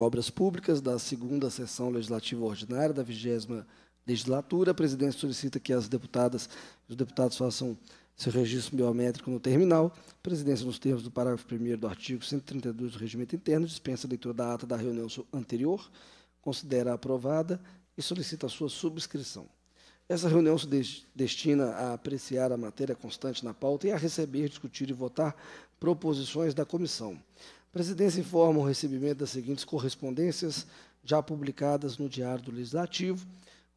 Obras Públicas, da segunda sessão legislativa ordinária da vigésima legislatura. A presidência solicita que as deputadas e os deputados façam seu registro biométrico no terminal. A presidência, nos termos do parágrafo 1 do artigo 132 do Regimento Interno, dispensa a leitura da ata da reunião anterior, considera aprovada e solicita a sua subscrição. Essa reunião se destina a apreciar a matéria constante na pauta e a receber, discutir e votar proposições da comissão. A presidência informa o recebimento das seguintes correspondências já publicadas no Diário do Legislativo.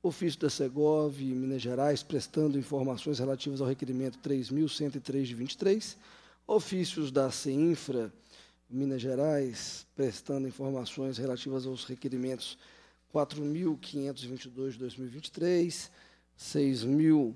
Ofício da Segov, Minas Gerais, prestando informações relativas ao requerimento 3.103 de 23. Ofícios da CEINFRA, Minas Gerais, prestando informações relativas aos requerimentos 4.522 de 2023, 6.000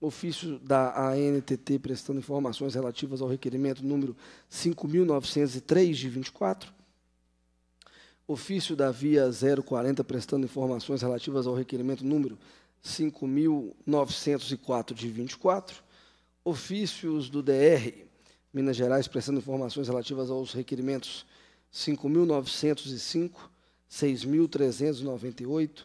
ofício da ANTT prestando informações relativas ao requerimento número 5.903 de 24, ofício da Via 040 prestando informações relativas ao requerimento número 5.904 de 24, ofícios do DR Minas Gerais prestando informações relativas aos requerimentos 5.905, 6.398,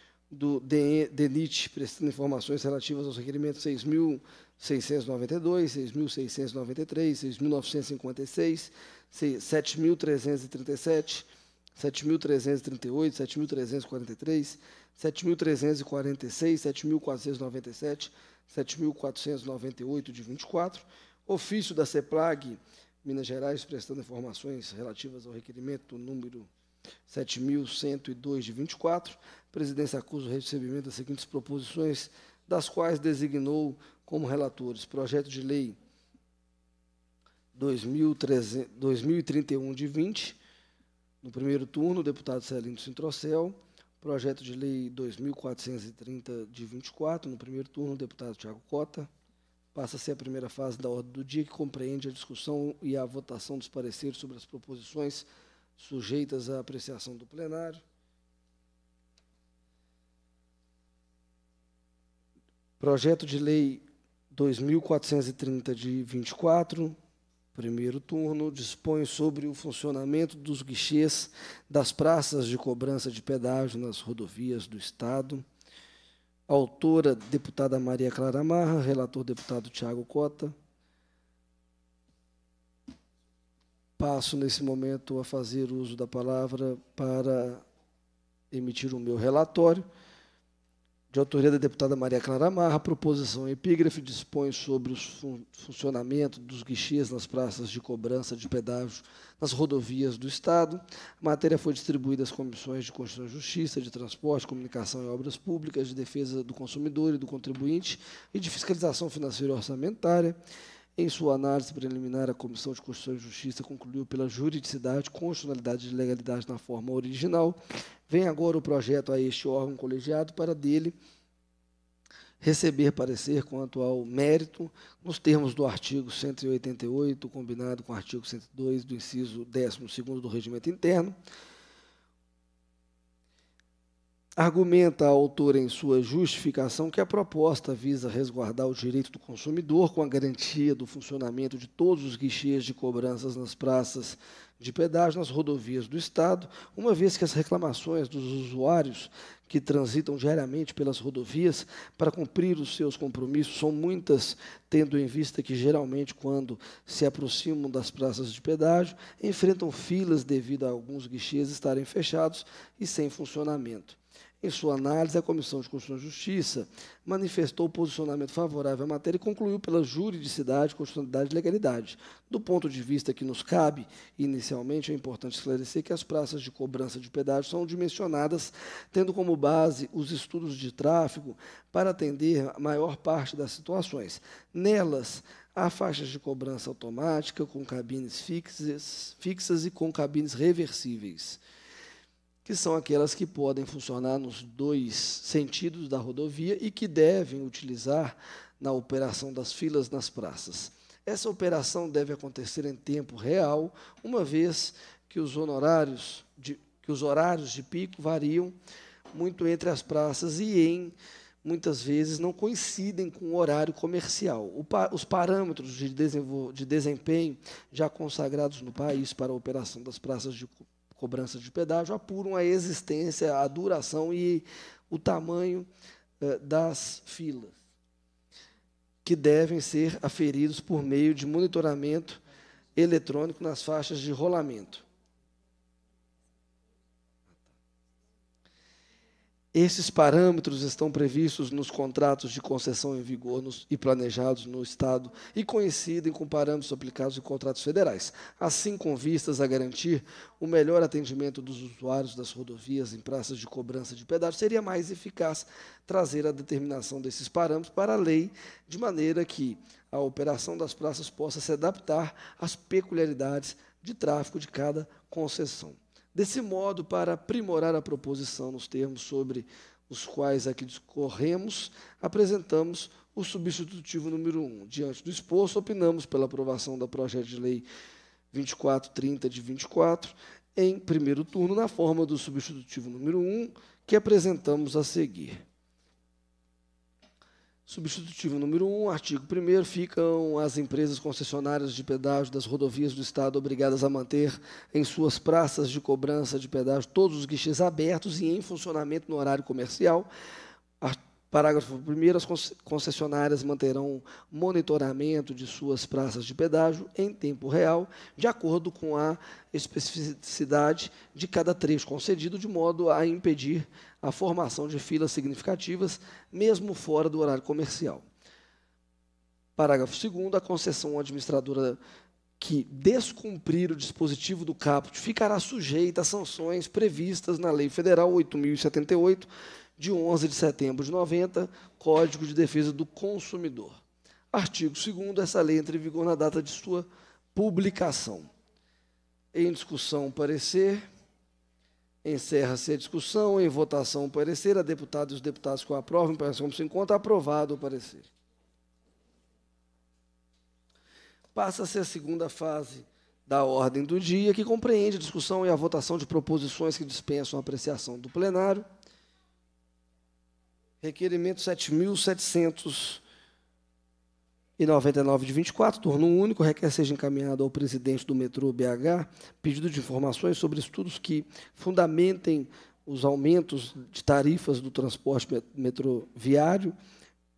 do DENIT, prestando informações relativas aos requerimentos 6.692, 6.693, 6.956, 7.337, 7.338, 7.343, 7.346, 7.497, 7.498 de 24, ofício da CEPLAG, Minas Gerais, prestando informações relativas ao requerimento número 7.102 de 24, a presidência acusa o recebimento das seguintes proposições, das quais designou como relatores projeto de lei 2031 de 20, no primeiro turno, o deputado Celino Sintrocel, projeto de lei 2430 de 24, no primeiro turno, o deputado Tiago Cota, passa a ser a primeira fase da ordem do dia, que compreende a discussão e a votação dos pareceres sobre as proposições sujeitas à apreciação do plenário. Projeto de Lei 2430 de 24, primeiro turno, dispõe sobre o funcionamento dos guichês das praças de cobrança de pedágio nas rodovias do Estado. Autora, deputada Maria Clara Marra, relator, deputado Tiago Cota. passo nesse momento a fazer uso da palavra para emitir o meu relatório. De autoria da deputada Maria Clara Marra, a proposição epígrafe dispõe sobre o fun funcionamento dos guichês nas praças de cobrança de pedágio nas rodovias do Estado. A matéria foi distribuída às comissões de Constituição e Justiça, de Transporte, Comunicação e Obras Públicas, de Defesa do Consumidor e do Contribuinte e de Fiscalização Financeira e Orçamentária. Em sua análise preliminar, a Comissão de Constituição e Justiça concluiu pela juridicidade, constitucionalidade e legalidade na forma original. Vem agora o projeto a este órgão colegiado para dele receber parecer quanto ao mérito nos termos do artigo 188, combinado com o artigo 102 do inciso 12 do Regimento Interno. Argumenta a autora em sua justificação que a proposta visa resguardar o direito do consumidor com a garantia do funcionamento de todos os guichês de cobranças nas praças de pedágio nas rodovias do Estado, uma vez que as reclamações dos usuários que transitam diariamente pelas rodovias para cumprir os seus compromissos são muitas, tendo em vista que geralmente, quando se aproximam das praças de pedágio, enfrentam filas devido a alguns guichês estarem fechados e sem funcionamento. Em sua análise, a Comissão de Constituição e Justiça manifestou o posicionamento favorável à matéria e concluiu pela juridicidade, constitucionalidade e legalidade. Do ponto de vista que nos cabe, inicialmente é importante esclarecer que as praças de cobrança de pedágio são dimensionadas tendo como base os estudos de tráfego para atender a maior parte das situações. Nelas, Há faixas de cobrança automática com cabines fixas, fixas e com cabines reversíveis que são aquelas que podem funcionar nos dois sentidos da rodovia e que devem utilizar na operação das filas nas praças. Essa operação deve acontecer em tempo real, uma vez que os honorários de, que os horários de pico variam muito entre as praças e em muitas vezes não coincidem com o horário comercial. O pa os parâmetros de, de desempenho já consagrados no país para a operação das praças de, cobrança de pedágio apuram a existência, a duração e o tamanho eh, das filas, que devem ser aferidos por meio de monitoramento eletrônico nas faixas de rolamento. Esses parâmetros estão previstos nos contratos de concessão em vigor nos, e planejados no Estado e coincidem com parâmetros aplicados em contratos federais, assim com vistas a garantir o melhor atendimento dos usuários das rodovias em praças de cobrança de pedágio. Seria mais eficaz trazer a determinação desses parâmetros para a lei, de maneira que a operação das praças possa se adaptar às peculiaridades de tráfego de cada concessão. Desse modo, para aprimorar a proposição nos termos sobre os quais aqui discorremos, apresentamos o substitutivo número 1. Um. Diante do exposto, opinamos pela aprovação da projeto de lei 2430 de 24, em primeiro turno, na forma do substitutivo número 1, um, que apresentamos a seguir. Substitutivo número 1, um, artigo 1 ficam as empresas concessionárias de pedágio das rodovias do Estado obrigadas a manter em suas praças de cobrança de pedágio todos os guichês abertos e em funcionamento no horário comercial. Parágrafo 1 as concessionárias manterão monitoramento de suas praças de pedágio em tempo real, de acordo com a especificidade de cada trecho concedido, de modo a impedir a formação de filas significativas, mesmo fora do horário comercial. Parágrafo 2. A concessão administradora que descumprir o dispositivo do caput ficará sujeita a sanções previstas na Lei Federal 8078, de 11 de setembro de 90, Código de Defesa do Consumidor. Artigo 2 essa lei entra em vigor na data de sua publicação. Em discussão, parecer. Encerra-se a discussão. Em votação, o parecer. A deputada e os deputados com o prova, em parecer como se encontra, aprovado o parecer. Passa-se a segunda fase da ordem do dia, que compreende a discussão e a votação de proposições que dispensam a apreciação do plenário. Requerimento 7.700 e 99 de 24, turno único, requer seja encaminhado ao presidente do metrô BH pedido de informações sobre estudos que fundamentem os aumentos de tarifas do transporte metroviário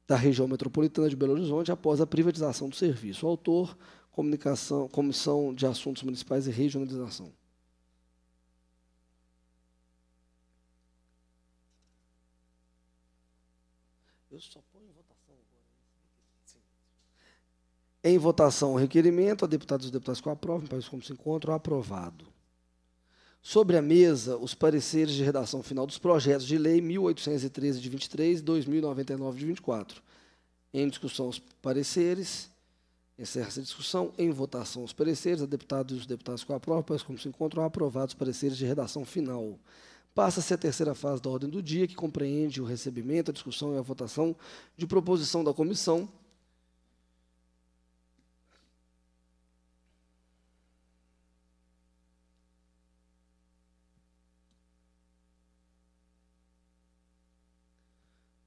da região metropolitana de Belo Horizonte após a privatização do serviço. O autor, comunicação, Comissão de Assuntos Municipais e Regionalização. Eu só Em votação o requerimento, a deputada e os deputados que o aprovam, país como se encontram, aprovado. Sobre a mesa, os pareceres de redação final dos projetos de lei 1813 de 23 e 2099 de 24. Em discussão os pareceres. Encerra-se a discussão. Em votação os pareceres, a deputada e os deputados que o aprovam, país como se encontram, aprovados os pareceres de redação final passa-se a terceira fase da ordem do dia, que compreende o recebimento, a discussão e a votação de proposição da comissão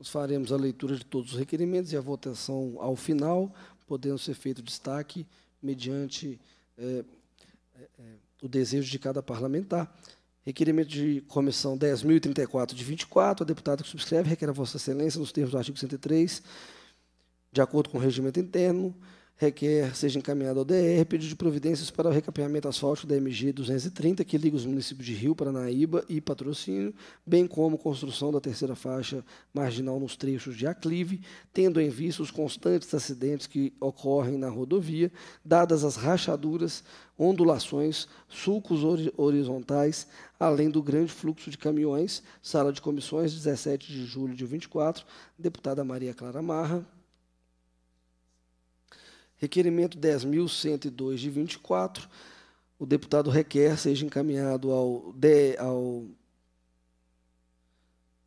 faremos a leitura de todos os requerimentos e a votação ao final, podendo ser feito destaque mediante é, é, o desejo de cada parlamentar. Requerimento de comissão 10.034 de 24, a deputada que subscreve requer a Vossa Excelência, nos termos do artigo 103, de acordo com o regimento interno, requer seja encaminhado ao DR pedido de providências para o recapeamento asfáltico da MG 230, que liga os municípios de Rio, Paranaíba e Patrocínio, bem como construção da terceira faixa marginal nos trechos de aclive, tendo em vista os constantes acidentes que ocorrem na rodovia, dadas as rachaduras, ondulações, sulcos horizontais, além do grande fluxo de caminhões. Sala de comissões, 17 de julho de 24, deputada Maria Clara Marra, Requerimento 10.102 de 24. O deputado requer seja encaminhado ao, de, ao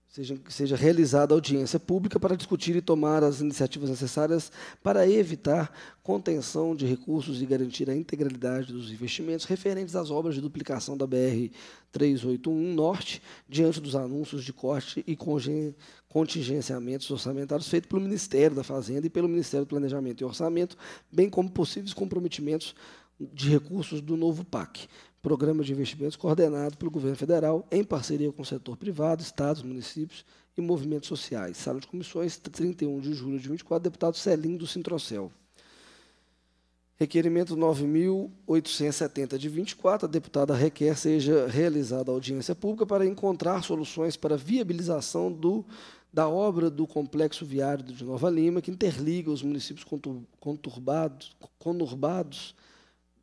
seja, seja realizada audiência pública para discutir e tomar as iniciativas necessárias para evitar contenção de recursos e garantir a integralidade dos investimentos referentes às obras de duplicação da BR-381 Norte, diante dos anúncios de corte e contingenciamentos orçamentários feitos pelo Ministério da Fazenda e pelo Ministério do Planejamento e Orçamento, bem como possíveis comprometimentos de recursos do novo PAC programa de investimentos coordenado pelo governo federal em parceria com o setor privado, estados, municípios e movimentos sociais. Sala de comissões, 31 de julho de 24, deputado Celinho do Sintrocel. Requerimento 9.870 de 24, a deputada requer seja realizada audiência pública para encontrar soluções para viabilização do, da obra do Complexo Viário de Nova Lima, que interliga os municípios conturbados, conurbados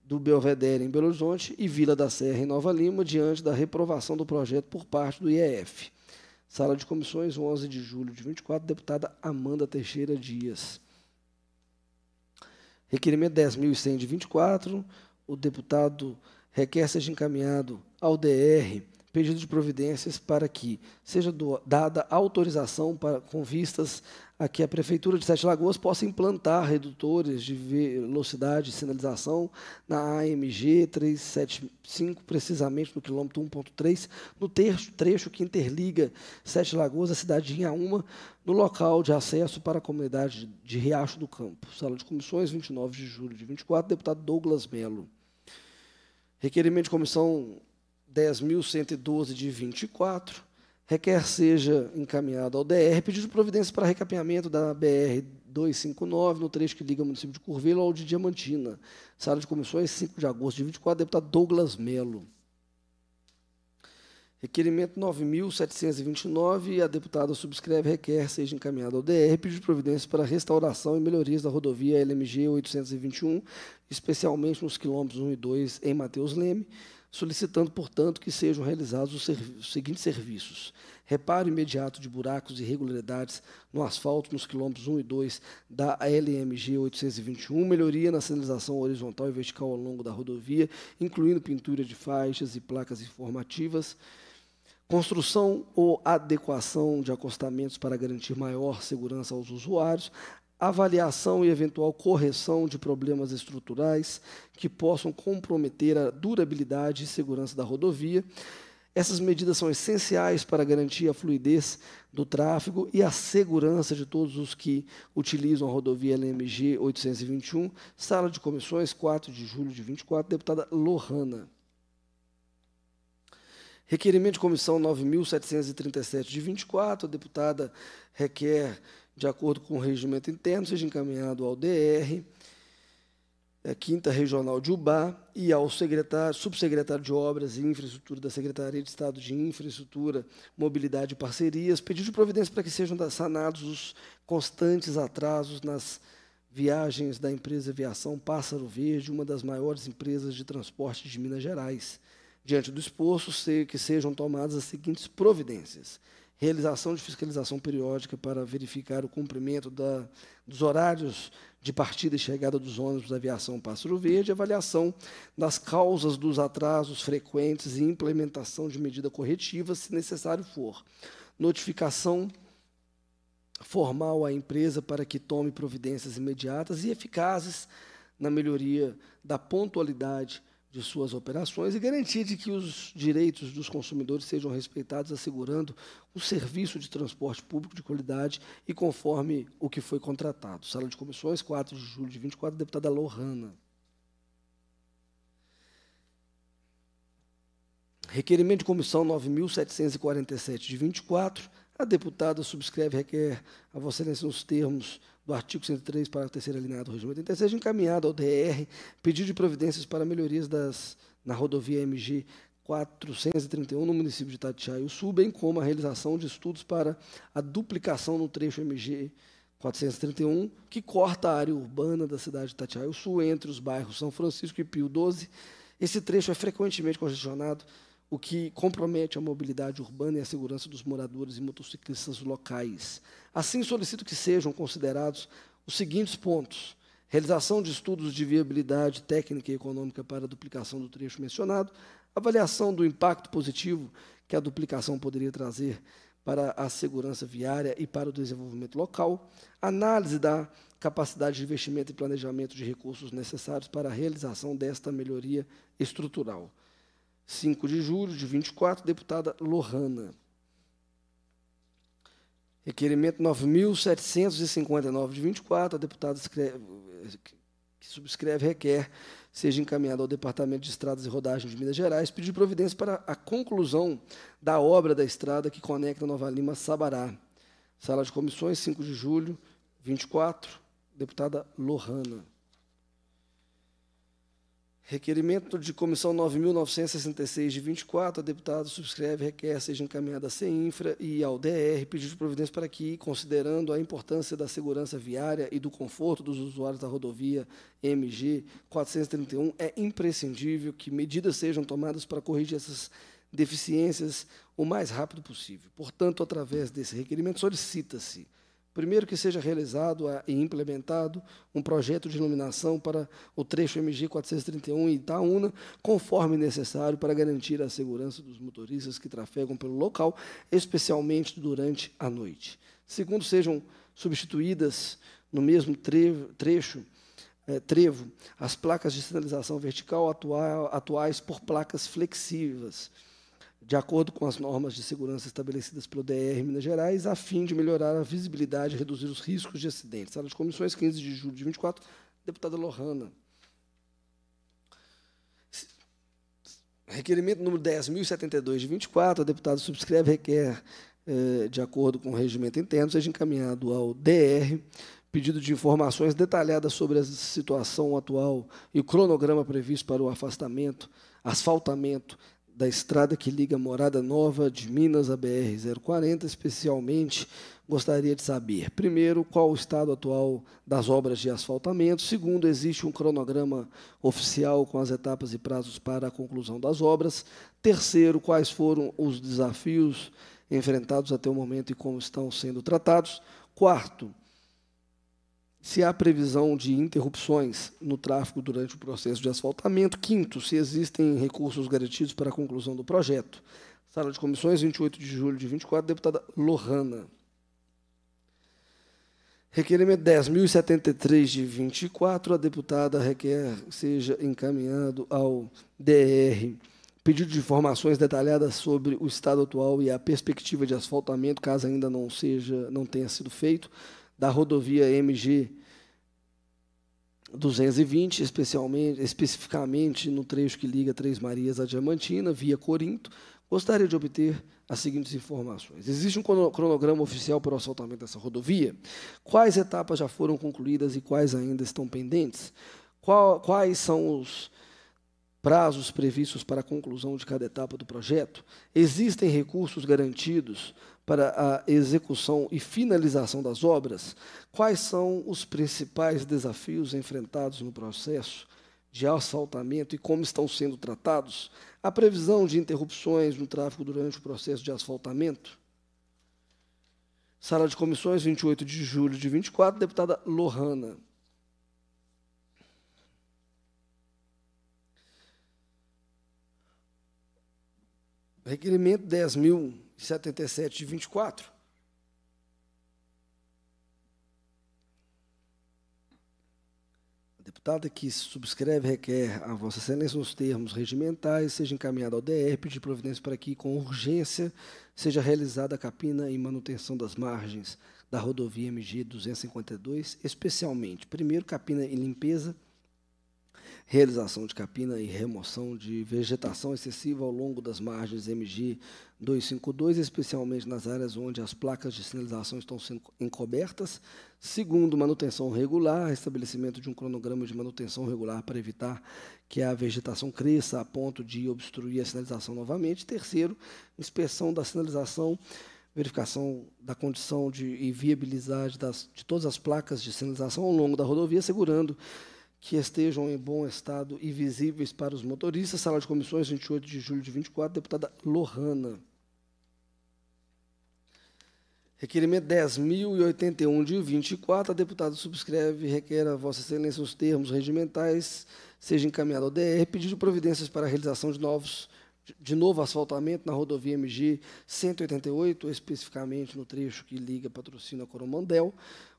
do Belvedere em Belo Horizonte e Vila da Serra em Nova Lima, diante da reprovação do projeto por parte do IEF. Sala de comissões, 11 de julho de 24, deputada Amanda Teixeira Dias. Requerimento 10.100 de 24, o deputado requer seja encaminhado ao DR pedido de providências para que seja do, dada autorização para, com vistas a que a Prefeitura de Sete Lagoas possa implantar redutores de velocidade e sinalização na AMG 375, precisamente no quilômetro 1.3, no trecho, trecho que interliga Sete Lagoas à cidade de Inhaúma, no local de acesso para a comunidade de Riacho do Campo. Sala de comissões, 29 de julho de 24, deputado Douglas Melo. Requerimento de comissão 10.112 de 24, requer seja encaminhado ao DR pedido de providência para recapeamento da BR 259, no trecho que liga o município de Curvelo ao de Diamantina. Sala de comissões, 5 de agosto de 24, deputado Douglas Melo. Requerimento 9.729, a deputada subscreve requer seja encaminhado ao DR pedido de providência para restauração e melhorias da rodovia LMG 821, especialmente nos quilômetros 1 e 2 em Mateus Leme, solicitando, portanto, que sejam realizados os, os, seguintes serviços: reparo imediato de buracos e irregularidades no asfalto nos quilômetros 1 e 2 da LMG 821, melhoria na sinalização horizontal e vertical ao longo da rodovia, incluindo pintura de faixas e placas informativas. Construção ou adequação de acostamentos para garantir maior segurança aos usuários, avaliação e eventual correção de problemas estruturais que possam comprometer a durabilidade e segurança da rodovia. Essas medidas são essenciais para garantir a fluidez do tráfego e a segurança de todos os que utilizam a rodovia LMG 821. Sala de comissões, 4 de julho de 24, deputada Lohana. Requerimento de comissão 9.737 de 24, a deputada requer de acordo com o regimento interno, seja encaminhado ao DR, a é, Quinta Regional de Ubá, e ao secretário, subsecretário de Obras e Infraestrutura da Secretaria de Estado de Infraestrutura, Mobilidade e Parcerias, pedido de providência para que sejam sanados os constantes atrasos nas viagens da empresa Aviação Pássaro Verde, uma das maiores empresas de transporte de Minas Gerais. Diante do exposto, que sejam tomadas as seguintes providências realização de fiscalização periódica para verificar o cumprimento da, dos horários de partida e chegada dos ônibus da aviação Pássaro Verde, avaliação das causas dos atrasos frequentes e implementação de medida corretiva, se necessário for. Notificação formal à empresa para que tome providências imediatas e eficazes na melhoria da pontualidade de suas operações e garantia de que os direitos dos consumidores sejam respeitados, assegurando o serviço de transporte público de qualidade e conforme o que foi contratado. Sala de comissões, 4 de julho de 24, deputada Lohana. Requerimento de comissão 9.747 de 24. A deputada subscreve e requer a Vossa Excelência nos termos do artigo 103, parágrafo 3 alinhado do regimento 86, então, encaminhado ao DR, pedido de providências para melhorias das, na rodovia MG 431 no município de Itatiaia Sul, bem como a realização de estudos para a duplicação no trecho MG 431, que corta a área urbana da cidade de Itatiaia Sul entre os bairros São Francisco e Pio 12. Esse trecho é frequentemente congestionado o que compromete a mobilidade urbana e a segurança dos moradores e motociclistas locais. Assim, solicito que sejam considerados os seguintes pontos: realização de estudos de viabilidade técnica e econômica para a duplicação do trecho mencionado, avaliação do impacto positivo que a duplicação poderia trazer para a segurança viária e para o desenvolvimento local, análise da capacidade de investimento e planejamento de recursos necessários para a realização desta melhoria estrutural. 5 de julho de 24, deputada Lohana. Requerimento 9.759 de 24, a deputada escreve, que subscreve requer seja encaminhado ao Departamento de Estradas e Rodagem de Minas Gerais pedir providência para a conclusão da obra da estrada que conecta Nova Lima a Sabará. Sala de comissões, 5 de julho, 24, deputada Lohana. Requerimento de comissão 9.966, de 24, a deputada subscreve, requer, seja encaminhada à CEINFRA e ao DR, pedido de providência para que, considerando a importância da segurança viária e do conforto dos usuários da rodovia MG 431, é imprescindível que medidas sejam tomadas para corrigir essas deficiências o mais rápido possível. Portanto, através desse requerimento, solicita-se Primeiro, que seja realizado e implementado um projeto de iluminação para o trecho MG 431 Itaúna, conforme necessário para garantir a segurança dos motoristas que trafegam pelo local, especialmente durante a noite. Segundo, sejam substituídas no mesmo trevo, trecho é, trevo as placas de sinalização vertical atuais por placas flexíveis de acordo com as normas de segurança estabelecidas pelo DR Minas Gerais, a fim de melhorar a visibilidade e reduzir os riscos de acidentes. Sala de comissões, 15 de julho de 24, deputada Lohana. Requerimento número 10.072 de 24, a deputado subscreve requer, eh, de acordo com o regimento interno, seja encaminhado ao DR pedido de informações detalhadas sobre a situação atual e o cronograma previsto para o afastamento, asfaltamento da estrada que liga Morada Nova de Minas à BR-040, especialmente gostaria de saber, primeiro, qual o estado atual das obras de asfaltamento, segundo, existe um cronograma oficial com as etapas e prazos para a conclusão das obras, terceiro, quais foram os desafios enfrentados até o momento e como estão sendo tratados, quarto, se há previsão de interrupções no tráfego durante o processo de asfaltamento. Quinto, se existem recursos garantidos para a conclusão do projeto. Sala de comissões, 28 de julho de 24, deputada Lohana. Requerimento 10.073 de 24, a deputada requer seja encaminhado ao DR. Pedido de informações detalhadas sobre o estado atual e a perspectiva de asfaltamento, caso ainda não seja, não tenha sido feito da rodovia MG 220, especialmente, especificamente no trecho que liga Três Marias à Diamantina, via Corinto, gostaria de obter as seguintes informações. Existe um cronograma oficial para o assaltamento dessa rodovia? Quais etapas já foram concluídas e quais ainda estão pendentes? Qual, quais são os prazos previstos para a conclusão de cada etapa do projeto, existem recursos garantidos para a execução e finalização das obras, quais são os principais desafios enfrentados no processo de asfaltamento e como estão sendo tratados, a previsão de interrupções no tráfego durante o processo de asfaltamento. Sala de Comissões, 28 de julho de 24, deputada Lohana. Requerimento 10.077 de 24. A deputada que subscreve requer a Vossa Excelência nos termos regimentais, seja encaminhada ao DR, pedir providência para que, com urgência, seja realizada a capina e manutenção das margens da rodovia MG 252, especialmente, primeiro, capina e limpeza realização de capina e remoção de vegetação excessiva ao longo das margens MG 252, especialmente nas áreas onde as placas de sinalização estão sendo encobertas. Segundo, manutenção regular, estabelecimento de um cronograma de manutenção regular para evitar que a vegetação cresça a ponto de obstruir a sinalização novamente. Terceiro, inspeção da sinalização verificação da condição de, e viabilidade das, de todas as placas de sinalização ao longo da rodovia, segurando que estejam em bom estado e visíveis para os motoristas. Sala de comissões, 28 de julho de 24, deputada Lohana. Requerimento 10.081 de 24, a deputada subscreve e requer a Vossa Excelência os termos regimentais, seja encaminhado ao DR, pedido de providências para a realização de novos de novo asfaltamento na rodovia MG 188, especificamente no trecho que liga Patrocínio a Coromandel.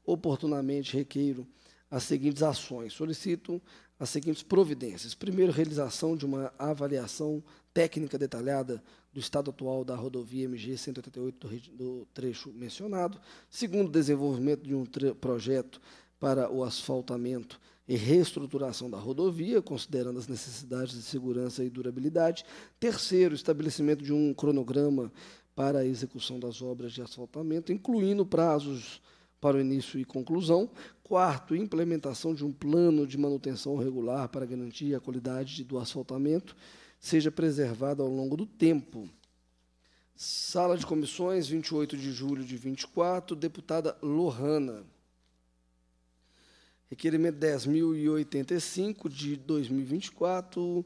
Oportunamente requeiro as seguintes ações. Solicito as seguintes providências. Primeiro, realização de uma avaliação técnica detalhada do estado atual da rodovia MG 188 do trecho mencionado. Segundo, desenvolvimento de um projeto para o asfaltamento e reestruturação da rodovia, considerando as necessidades de segurança e durabilidade. Terceiro, estabelecimento de um cronograma para a execução das obras de asfaltamento, incluindo prazos para o início e conclusão. Quarto, implementação de um plano de manutenção regular para garantir a qualidade do asfaltamento seja preservada ao longo do tempo. Sala de comissões, 28 de julho de 24, deputada Lohana. Requerimento 10.085 de 2024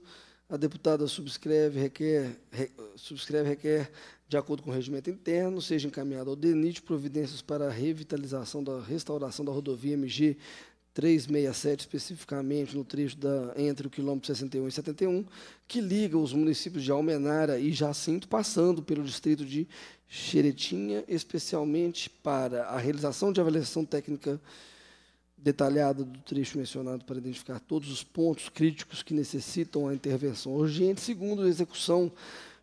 a deputada subscreve, requer, re, subscreve, requer, de acordo com o regimento interno, seja encaminhado ao DENIT providências para a revitalização da restauração da rodovia MG 367, especificamente no trecho da, entre o quilômetro 61 e 71, que liga os municípios de Almenara e Jacinto, passando pelo distrito de Xeretinha, especialmente para a realização de avaliação técnica detalhada do trecho mencionado para identificar todos os pontos críticos que necessitam a intervenção urgente. Segundo, execução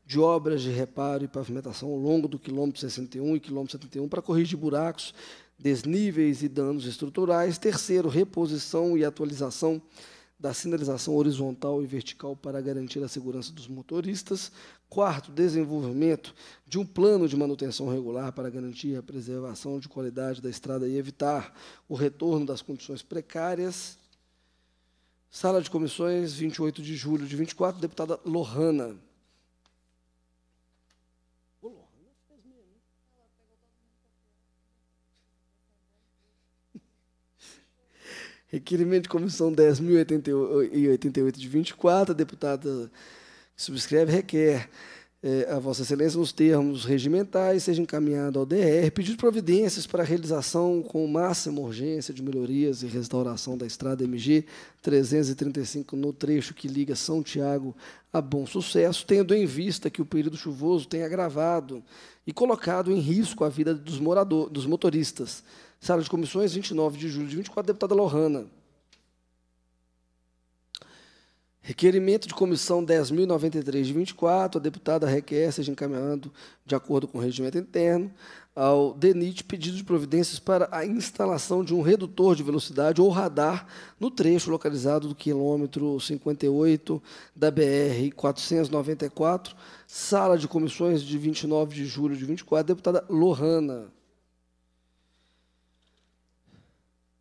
de obras de reparo e pavimentação ao longo do quilômetro 61 e quilômetro 71 para corrigir buracos, desníveis e danos estruturais. Terceiro, reposição e atualização da sinalização horizontal e vertical para garantir a segurança dos motoristas. Quarto, desenvolvimento de um plano de manutenção regular para garantir a preservação de qualidade da estrada e evitar o retorno das condições precárias. Sala de comissões, 28 de julho de 24, deputada Lohana. Requerimento de comissão 10.088 de 24, a deputada que subscreve requer é, a Vossa Excelência, nos termos regimentais, seja encaminhado ao DR, pedir providências para a realização com máxima urgência de melhorias e restauração da estrada MG 335 no trecho que liga São Tiago a Bom Sucesso, tendo em vista que o período chuvoso tem agravado e colocado em risco a vida dos, morador, dos motoristas. Sala de comissões, 29 de julho de 24, deputada Lohana. Requerimento de comissão 10.093 de 24, a deputada requer seja encaminhando, de acordo com o regimento interno, ao DENIT pedido de providências para a instalação de um redutor de velocidade ou radar no trecho localizado do quilômetro 58 da BR-494, sala de comissões de 29 de julho de 24, deputada Lohana.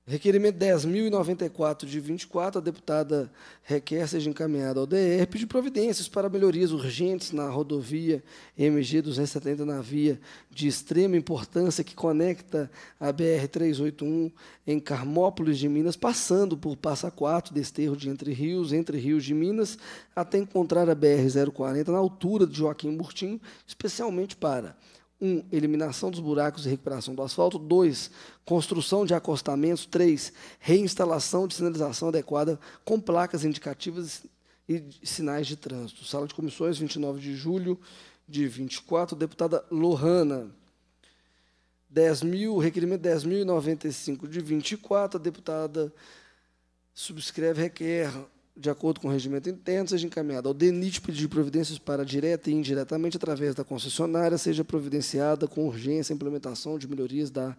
Requerimento 10.094 de 24, a deputada requer seja encaminhada ao DR pedir providências para melhorias urgentes na rodovia MG 270 na via de extrema importância que conecta a BR 381 em Carmópolis de Minas, passando por Passa Quatro, Desterro de Entre Rios, Entre Rios de Minas, até encontrar a BR 040 na altura de Joaquim Murtinho, especialmente para 1. eliminação dos buracos e recuperação do asfalto. 2. Construção de acostamentos. 3. Reinstalação de sinalização adequada com placas indicativas e sinais de trânsito. Sala de comissões, 29 de julho de 24. Deputada Lohana. 10 mil, requerimento 10.095 de 24. A deputada subscreve, requer de acordo com o regimento interno, seja encaminhada ao DENIT pedir providências para direta e indiretamente através da concessionária, seja providenciada com urgência a implementação de melhorias da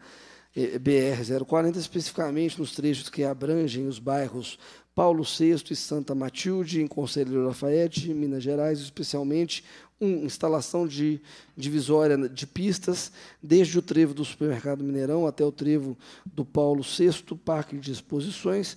eh, BR-040, especificamente nos trechos que abrangem os bairros Paulo VI e Santa Matilde, em Conselheiro Lafayette, Minas Gerais, especialmente Um, instalação de divisória de pistas, desde o trevo do Supermercado Mineirão até o trevo do Paulo VI, Parque de Exposições.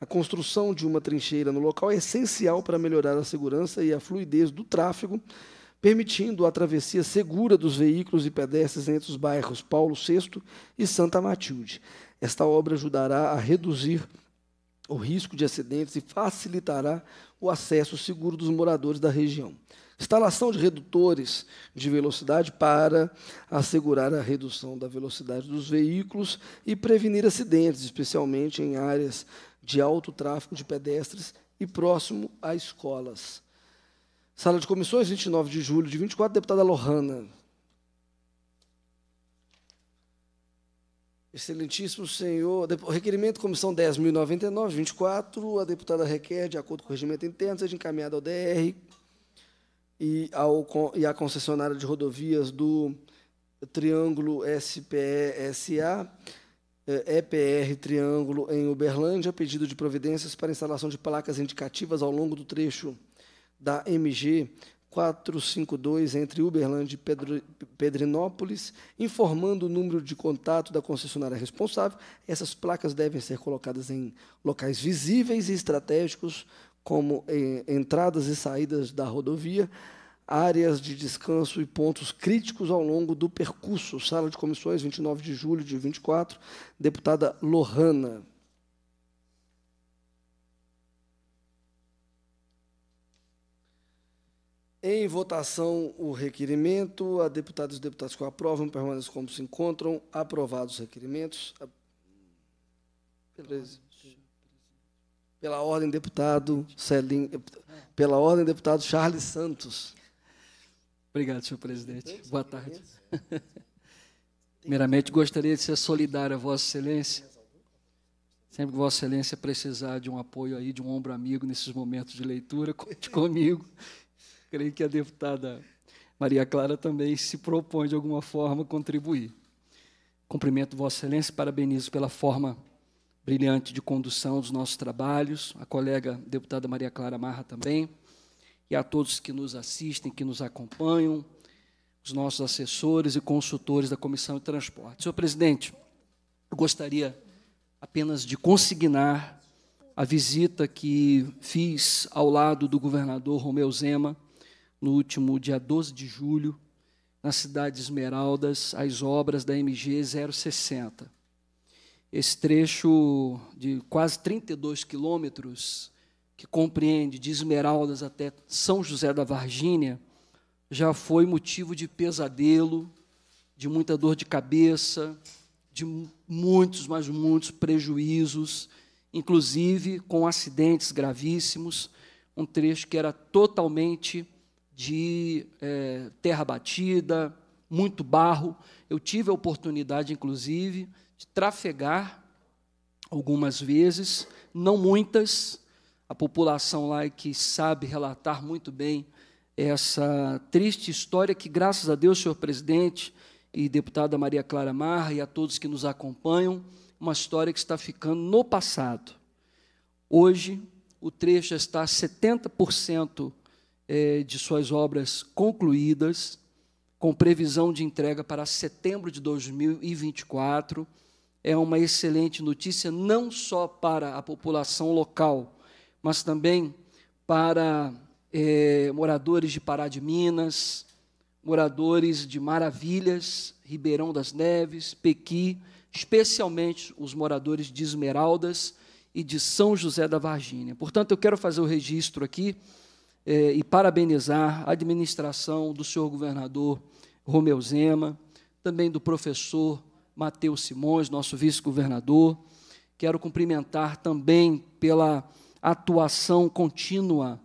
A construção de uma trincheira no local é essencial para melhorar a segurança e a fluidez do tráfego, permitindo a travessia segura dos veículos e pedestres entre os bairros Paulo VI e Santa Matilde. Esta obra ajudará a reduzir o risco de acidentes e facilitará o acesso seguro dos moradores da região. Instalação de redutores de velocidade para assegurar a redução da velocidade dos veículos e prevenir acidentes, especialmente em áreas de alto tráfego de pedestres e próximo a escolas. Sala de comissões, 29 de julho de 24, deputada Lohana. Excelentíssimo senhor, requerimento comissão 10.099, 24, a deputada requer, de acordo com o regimento interno, seja encaminhada ao DR e, ao, e à concessionária de rodovias do Triângulo SPE-SA, é, EPR Triângulo em Uberlândia, pedido de providências para instalação de placas indicativas ao longo do trecho da MG 452 entre Uberlândia e Pedrinópolis, informando o número de contato da concessionária responsável. Essas placas devem ser colocadas em locais visíveis e estratégicos, como eh, entradas e saídas da rodovia, áreas de descanso e pontos críticos ao longo do percurso. Sala de comissões, 29 de julho de 24, deputada Lohana. Em votação, o requerimento. A deputada e os deputados que o aprovam permanecem como se encontram. Aprovados os requerimentos. Pela ordem, deputado Celim, pela ordem, deputado Charles Santos. Obrigado, senhor presidente. Boa tarde. Primeiramente, gostaria de ser solidário a Vossa Excelência. Sempre que Vossa Excelência precisar de um apoio aí, de um ombro amigo nesses momentos de leitura, conte comigo. Creio que a deputada Maria Clara também se propõe, de alguma forma, contribuir. Cumprimento Vossa Excelência, parabenizo pela forma brilhante de condução dos nossos trabalhos, a colega deputada Maria Clara Marra também e a todos que nos assistem, que nos acompanham, os nossos assessores e consultores da Comissão de Transportes. Senhor presidente, eu gostaria apenas de consignar a visita que fiz ao lado do governador Romeu Zema no último dia 12 de julho, na cidade de Esmeraldas, às obras da MG 060. Esse trecho de quase 32 quilômetros que compreende de Esmeraldas até São José da Varginha, já foi motivo de pesadelo, de muita dor de cabeça, de muitos, mas muitos prejuízos, inclusive com acidentes gravíssimos. Um trecho que era totalmente de é, terra batida, muito barro. Eu tive a oportunidade, inclusive, de trafegar algumas vezes, não muitas, a população lá que sabe relatar muito bem essa triste história que, graças a Deus, senhor presidente e deputada Maria Clara Marra e a todos que nos acompanham, uma história que está ficando no passado. Hoje, o trecho já está 70% eh, de suas obras concluídas, com previsão de entrega para setembro de 2024. É uma excelente notícia, não só para a população local, mas também para é, moradores de Pará de Minas, moradores de Maravilhas, Ribeirão das Neves, Pequi, especialmente os moradores de Esmeraldas e de São José da Varginha. Portanto, eu quero fazer o registro aqui é, e parabenizar a administração do senhor governador Romeu Zema, também do professor Matheus Simões, nosso vice-governador. Quero cumprimentar também pela atuação contínua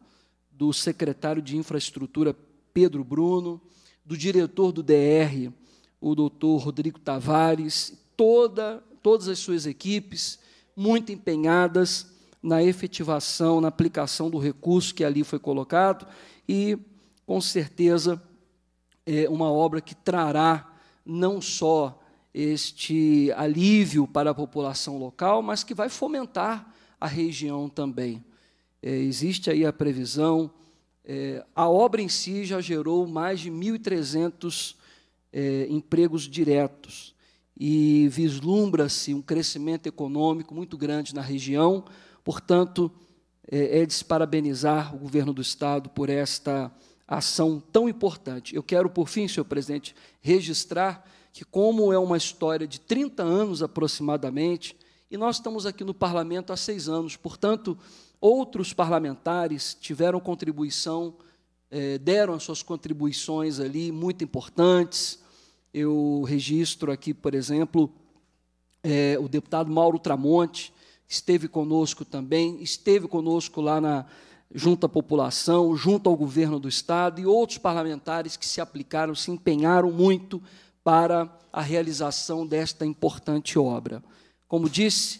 do secretário de Infraestrutura, Pedro Bruno, do diretor do DR, o doutor Rodrigo Tavares, toda, todas as suas equipes, muito empenhadas na efetivação, na aplicação do recurso que ali foi colocado, e, com certeza, é uma obra que trará não só este alívio para a população local, mas que vai fomentar a região também. É, existe aí a previsão. É, a obra em si já gerou mais de 1.300 é, empregos diretos e vislumbra-se um crescimento econômico muito grande na região. Portanto, é, é de se parabenizar o governo do Estado por esta ação tão importante. Eu quero, por fim, senhor presidente, registrar que, como é uma história de 30 anos aproximadamente, e nós estamos aqui no parlamento há seis anos, portanto, outros parlamentares tiveram contribuição, é, deram as suas contribuições ali, muito importantes. Eu registro aqui, por exemplo, é, o deputado Mauro Tramonte, esteve conosco também, esteve conosco lá na, junto à população, junto ao governo do Estado e outros parlamentares que se aplicaram, se empenharam muito para a realização desta importante obra. Como disse,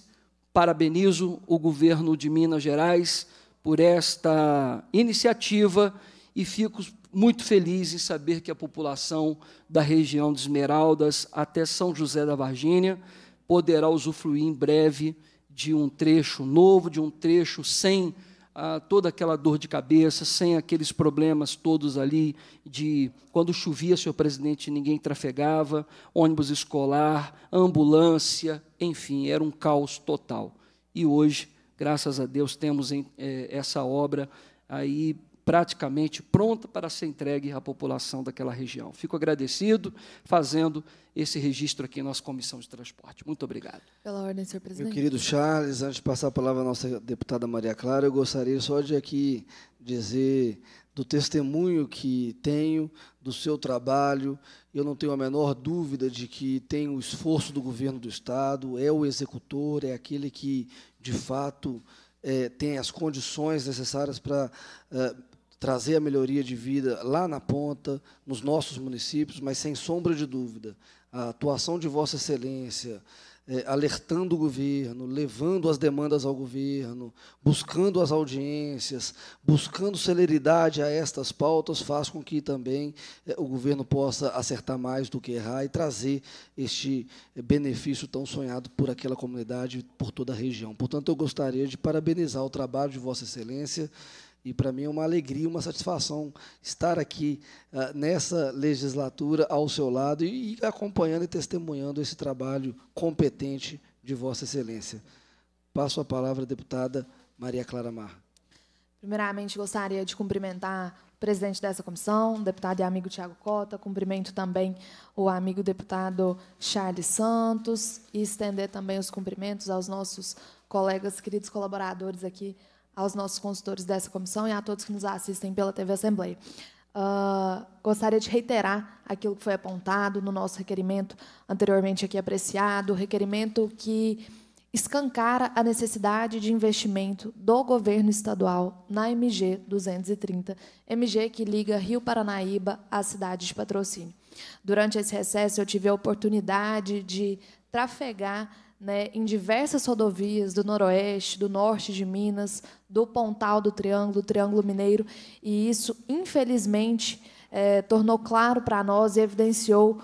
parabenizo o governo de Minas Gerais por esta iniciativa e fico muito feliz em saber que a população da região de Esmeraldas até São José da Varginha poderá usufruir em breve de um trecho novo, de um trecho sem ah, toda aquela dor de cabeça, sem aqueles problemas todos ali de quando chovia, senhor presidente, ninguém trafegava, ônibus escolar, ambulância, enfim, era um caos total. E hoje, graças a Deus, temos em, eh, essa obra aí praticamente pronta para ser entregue à população daquela região. Fico agradecido fazendo esse registro aqui em nossa comissão de transporte. Muito obrigado. Pela ordem, senhor presidente. Meu querido Charles, antes de passar a palavra à nossa deputada Maria Clara, eu gostaria só de aqui dizer do testemunho que tenho do seu trabalho. Eu não tenho a menor dúvida de que tem o esforço do governo do estado, é o executor, é aquele que de fato é, tem as condições necessárias para é, trazer a melhoria de vida lá na ponta, nos nossos municípios, mas sem sombra de dúvida, a atuação de Vossa Excelência, é, alertando o governo, levando as demandas ao governo, buscando as audiências, buscando celeridade a estas pautas, faz com que também é, o governo possa acertar mais do que errar e trazer este é, benefício tão sonhado por aquela comunidade, por toda a região. Portanto, eu gostaria de parabenizar o trabalho de Vossa Excelência e para mim é uma alegria, uma satisfação estar aqui uh, nessa legislatura ao seu lado e, e acompanhando e testemunhando esse trabalho competente de Vossa Excelência. Passo a palavra à deputada Maria Clara Mar. Primeiramente, gostaria de cumprimentar o presidente dessa comissão, o deputado e amigo Tiago Cota, cumprimento também o amigo deputado Charles Santos e estender também os cumprimentos aos nossos colegas, queridos colaboradores aqui aos nossos consultores dessa comissão e a todos que nos assistem pela TV Assembleia. Uh, gostaria de reiterar aquilo que foi apontado no nosso requerimento anteriormente aqui apreciado, requerimento que escancara a necessidade de investimento do governo estadual na MG 230, MG que liga Rio Paranaíba à cidade de Patrocínio. Durante esse recesso, eu tive a oportunidade de trafegar né, em diversas rodovias do Noroeste, do Norte de Minas, do Pontal do Triângulo, do Triângulo Mineiro, e isso, infelizmente, é, tornou claro para nós e evidenciou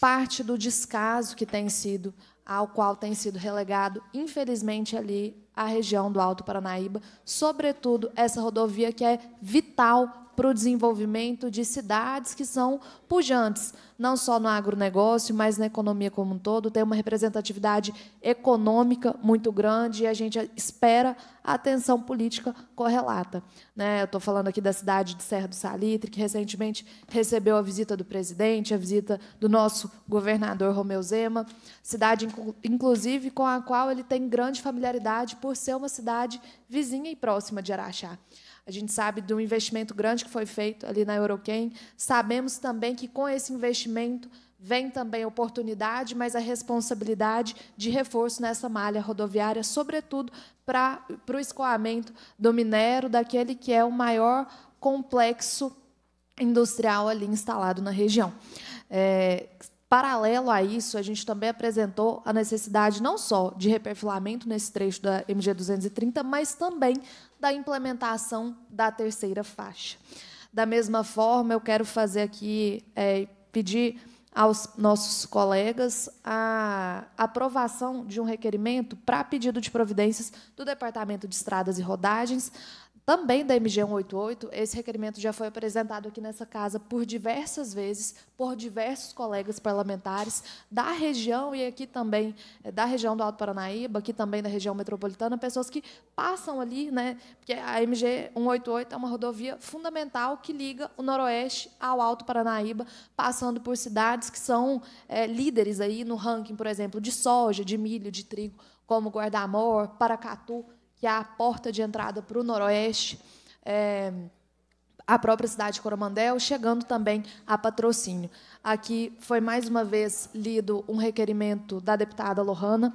parte do descaso que tem sido, ao qual tem sido relegado, infelizmente, ali a região do Alto Paranaíba, sobretudo essa rodovia que é vital para o desenvolvimento de cidades que são pujantes, não só no agronegócio, mas na economia como um todo. Tem uma representatividade econômica muito grande e a gente espera a atenção política correlata. Né? Eu estou falando aqui da cidade de Serra do Salitre, que recentemente recebeu a visita do presidente, a visita do nosso governador Romeu Zema, cidade, inclusive, com a qual ele tem grande familiaridade por ser uma cidade vizinha e próxima de Araxá. A gente sabe do investimento grande que foi feito ali na Euroquem. Sabemos também que com esse investimento vem também a oportunidade, mas a responsabilidade de reforço nessa malha rodoviária, sobretudo para, para o escoamento do minério, daquele que é o maior complexo industrial ali instalado na região. É, Paralelo a isso, a gente também apresentou a necessidade não só de reperfilamento nesse trecho da MG 230, mas também da implementação da terceira faixa. Da mesma forma, eu quero fazer aqui é, pedir aos nossos colegas a aprovação de um requerimento para pedido de providências do Departamento de Estradas e Rodagens, também da MG 188, esse requerimento já foi apresentado aqui nessa casa por diversas vezes, por diversos colegas parlamentares da região e aqui também eh, da região do Alto Paranaíba, aqui também da região metropolitana, pessoas que passam ali, né, porque a MG 188 é uma rodovia fundamental que liga o Noroeste ao Alto Paranaíba, passando por cidades que são é, líderes aí no ranking, por exemplo, de soja, de milho, de trigo, como Guardamor, Paracatu, que é a porta de entrada para o Noroeste, é, a própria cidade de Coromandel, chegando também a patrocínio. Aqui foi mais uma vez lido um requerimento da deputada Lohana,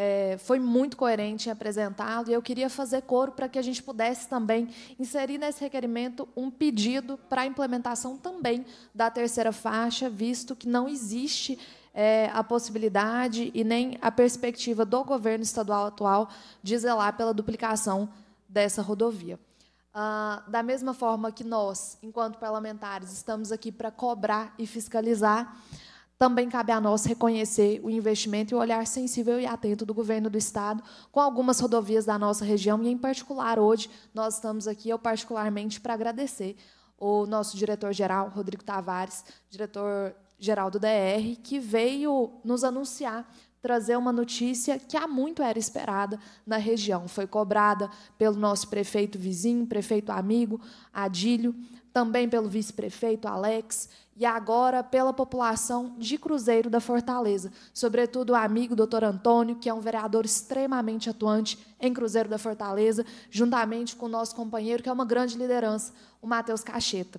é, foi muito coerente em apresentá-lo, e eu queria fazer coro para que a gente pudesse também inserir nesse requerimento um pedido para a implementação também da terceira faixa, visto que não existe é, a possibilidade e nem a perspectiva do governo estadual atual de zelar pela duplicação dessa rodovia. Ah, da mesma forma que nós, enquanto parlamentares, estamos aqui para cobrar e fiscalizar, também cabe a nós reconhecer o investimento e o olhar sensível e atento do governo do Estado com algumas rodovias da nossa região, e, em particular, hoje, nós estamos aqui, eu particularmente, para agradecer o nosso diretor-geral, Rodrigo Tavares, diretor Geraldo DR, que veio nos anunciar trazer uma notícia que há muito era esperada na região. Foi cobrada pelo nosso prefeito vizinho, prefeito amigo, Adílio, também pelo vice-prefeito Alex e agora pela população de Cruzeiro da Fortaleza, sobretudo o amigo doutor Antônio, que é um vereador extremamente atuante em Cruzeiro da Fortaleza, juntamente com o nosso companheiro, que é uma grande liderança, o Matheus Cacheta.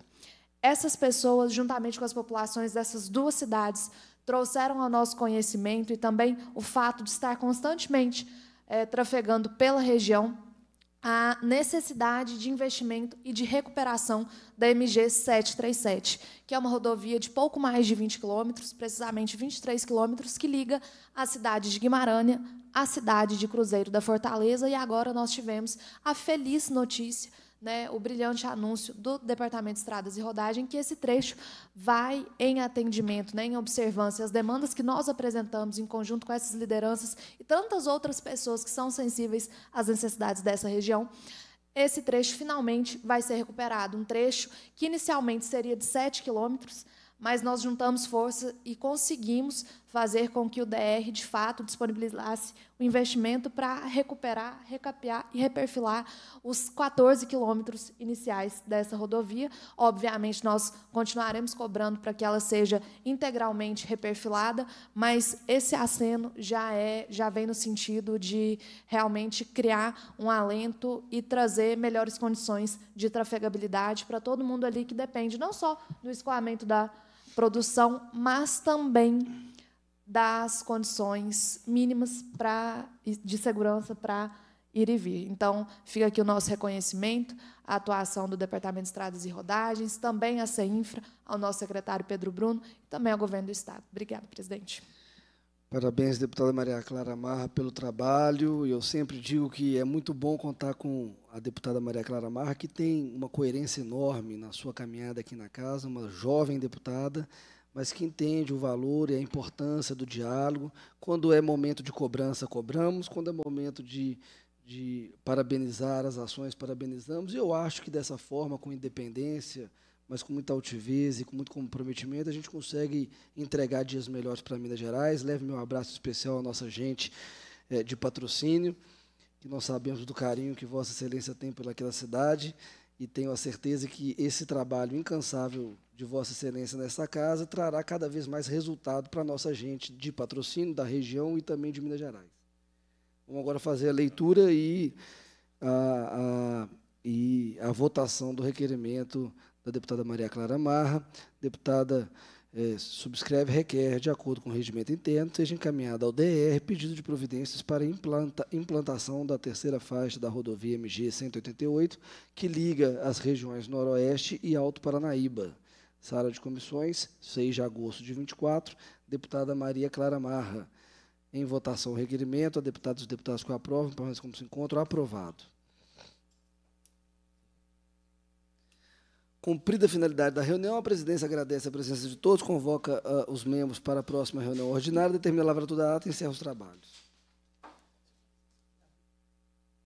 Essas pessoas, juntamente com as populações dessas duas cidades, trouxeram ao nosso conhecimento e também o fato de estar constantemente é, trafegando pela região a necessidade de investimento e de recuperação da MG 737, que é uma rodovia de pouco mais de 20 quilômetros, precisamente 23 quilômetros, que liga a cidade de Guimarães à cidade de Cruzeiro da Fortaleza. E agora nós tivemos a feliz notícia né, o brilhante anúncio do Departamento de Estradas e Rodagem que esse trecho vai em atendimento, né, em observância às demandas que nós apresentamos em conjunto com essas lideranças e tantas outras pessoas que são sensíveis às necessidades dessa região. Esse trecho finalmente vai ser recuperado, um trecho que inicialmente seria de 7 quilômetros, mas nós juntamos força e conseguimos fazer com que o DR, de fato, disponibilizasse o investimento para recuperar, recapear e reperfilar os 14 quilômetros iniciais dessa rodovia. Obviamente, nós continuaremos cobrando para que ela seja integralmente reperfilada, mas esse aceno já, é, já vem no sentido de realmente criar um alento e trazer melhores condições de trafegabilidade para todo mundo ali que depende não só do escoamento da produção, mas também das condições mínimas pra, de segurança para ir e vir. Então, fica aqui o nosso reconhecimento à atuação do Departamento de Estradas e Rodagens, também à CEINFRA, ao nosso secretário Pedro Bruno e também ao Governo do Estado. Obrigada, presidente. Parabéns, deputada Maria Clara Marra, pelo trabalho. Eu sempre digo que é muito bom contar com a deputada Maria Clara Marra, que tem uma coerência enorme na sua caminhada aqui na casa, uma jovem deputada, mas que entende o valor e a importância do diálogo. Quando é momento de cobrança, cobramos. Quando é momento de, de parabenizar as ações, parabenizamos. E eu acho que dessa forma, com independência, mas com muita altivez e com muito comprometimento, a gente consegue entregar dias melhores para Minas Gerais. Leve meu abraço especial à nossa gente é, de patrocínio, que nós sabemos do carinho que Vossa Excelência tem pelaquela cidade, e tenho a certeza que esse trabalho incansável de Vossa Excelência nesta casa trará cada vez mais resultado para a nossa gente de patrocínio da região e também de Minas Gerais. Vamos agora fazer a leitura e a, a, e a votação do requerimento da deputada Maria Clara Marra. Deputada é, subscreve requer, de acordo com o regimento interno, seja encaminhada ao DR pedido de providências para implanta, implantação da terceira faixa da rodovia MG 188, que liga as regiões Noroeste e Alto Paranaíba Sala de Comissões, 6 de agosto de 24, deputada Maria Clara Marra. Em votação, o requerimento. A deputada e os deputados que aprovam, permanecem como se encontram. Aprovado. Cumprida a finalidade da reunião, a presidência agradece a presença de todos, convoca uh, os membros para a próxima reunião ordinária, determina a lavratura da ata e encerra os trabalhos.